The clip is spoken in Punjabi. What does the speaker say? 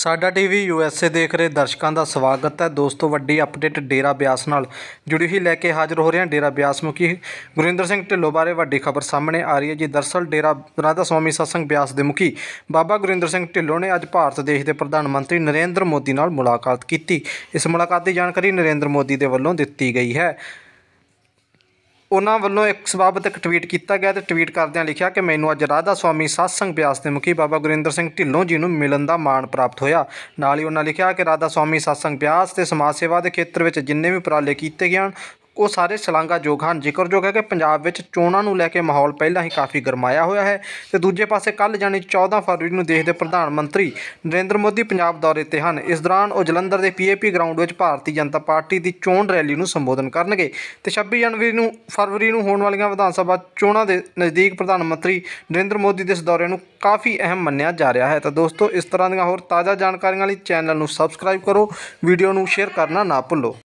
ਸਾਡਾ ਟੀਵੀ ਯੂਐਸਏ ਦੇਖ ਰਹੇ ਦਰਸ਼ਕਾਂ ਦਾ ਸਵਾਗਤ ਹੈ ਦੋਸਤੋ ਵੱਡੀ ਅਪਡੇਟ ਡੇਰਾ ਬਿਆਸ ਨਾਲ ਜੁੜੀ ਹੋਈ ਲੈ ਕੇ ਹਾਜ਼ਰ ਹੋ ਰਹੇ ਹਾਂ ਡੇਰਾ ਬਿਆਸ ਮੁਖੀ ਗੁਰਿੰਦਰ ਸਿੰਘ ਢਿੱਲੋਂ ਬਾਰੇ ਵੱਡੀ ਖਬਰ ਸਾਹਮਣੇ ਆ ਰਹੀ ਹੈ ਜੀ ਦਰਸਲ ਡੇਰਾ ਰਾਧਾ ਸਵਾਮੀ ਸਤਸੰਗ ਬਿਆਸ ਦੇ ਮੁਖੀ ਬਾਬਾ ਗੁਰਿੰਦਰ ਸਿੰਘ ਢਿੱਲੋਂ ਨੇ ਅੱਜ ਭਾਰਤ ਦੇਸ਼ ਦੇ ਪ੍ਰਧਾਨ ਮੰਤਰੀ ਨਰਿੰਦਰ ਮੋਦੀ ਨਾਲ ਮੁਲਾਕਾਤ ਕੀਤੀ ਇਸ ਮੁਲਾਕਾਤ ਦੀ ਜਾਣਕਾਰੀ ਨਰਿੰਦਰ ਮੋਦੀ ਦੇ ਵੱਲੋਂ ਦਿੱਤੀ ਗਈ ਹੈ ਉਹਨਾਂ ਵੱਲੋਂ ਇੱਕ ਸਬਾਬਤ ਇੱਕ ਟਵੀਟ ਕੀਤਾ ਗਿਆ ਤੇ ਟਵੀਟ ਕਰਦਿਆਂ ਲਿਖਿਆ ਕਿ ਮੈਨੂੰ ਅੱਜ ਰਾਧਾ ਸਵਾਮੀ ਸਤਸੰਗ ਬਿਆਸ ਦੇ ਮੁਖੀ ਬਾਬਾ ਗੁਰਿੰਦਰ ਸਿੰਘ ਢਿੱਲੋਂ ਜੀ ਨੂੰ ਮਿਲਣ ਦਾ ਮਾਣ ਪ੍ਰਾਪਤ ਹੋਇਆ ਨਾਲ ਹੀ ਉਹਨਾਂ ਲਿਖਿਆ ਕਿ ਰਾਧਾ ਸਵਾਮੀ ਸਤਸੰਗ ਬਿਆਸ ਤੇ ਸਮਾਜ ਸੇਵਾ ਦੇ ਖੇਤਰ ਵਿੱਚ ਜਿੰਨੇ ਵੀ ਉਪਰਾਲੇ ਕੀਤੇ ਗਏ ਹਨ ਉਹ ਸਾਰੇ ਜੋਗ ਹਨ ਜ਼ਿਕਰਯੋਗ ਹੈ ਕਿ ਪੰਜਾਬ ਵਿੱਚ ਚੋਣਾਂ ਨੂੰ ਲੈ ਕੇ ਮਾਹੌਲ ਪਹਿਲਾਂ ਹੀ ਕਾਫੀ ਗਰਮਾਇਆ ਹੋਇਆ ਹੈ ਤੇ ਦੂਜੇ ਪਾਸੇ ਕੱਲ ਜਾਨੀ 14 ਫਰਵਰੀ ਨੂੰ ਦੇਸ਼ ਦੇ ਪ੍ਰਧਾਨ ਮੰਤਰੀ ਨਰਿੰਦਰ ਮੋਦੀ ਪੰਜਾਬ ਦੌਰੇ ਤੇ ਹਨ ਇਸ ਦੌਰਾਨ ਉਹ ਜਲੰਧਰ ਦੇ ਪੀਏਪੀ ਗਰਾਊਂਡ ਵਿੱਚ ਭਾਰਤੀ ਜਨਤਾ ਪਾਰਟੀ ਦੀ ਚੋਣ ਰੈਲੀ ਨੂੰ ਸੰਬੋਧਨ ਕਰਨਗੇ ਤੇ 26 ਜਨਵਰੀ ਨੂੰ ਫਰਵਰੀ ਨੂੰ ਹੋਣ ਵਾਲੀਆਂ ਵਿਧਾਨ ਸਭਾ ਚੋਣਾਂ ਦੇ ਨਜ਼ਦੀਕ ਪ੍ਰਧਾਨ ਮੰਤਰੀ ਨਰਿੰਦਰ ਮੋਦੀ ਦੇ ਇਸ ਦੌਰੇ ਨੂੰ ਕਾਫੀ ਅਹਿਮ ਮੰਨਿਆ ਜਾ ਰਿਹਾ ਹੈ ਤਾਂ ਦੋਸਤੋ ਇਸ ਤਰ੍ਹਾਂ ਦੀਆਂ ਹੋਰ ਤਾਜ਼ਾ ਜਾਣਕਾਰੀਆਂ ਲਈ ਚੈਨਲ ਨੂੰ ਸਬਸਕ੍ਰਾਈਬ ਕਰੋ ਵੀਡੀਓ ਨੂੰ ਸ਼ੇਅਰ ਕਰਨਾ ਨਾ ਭੁੱਲੋ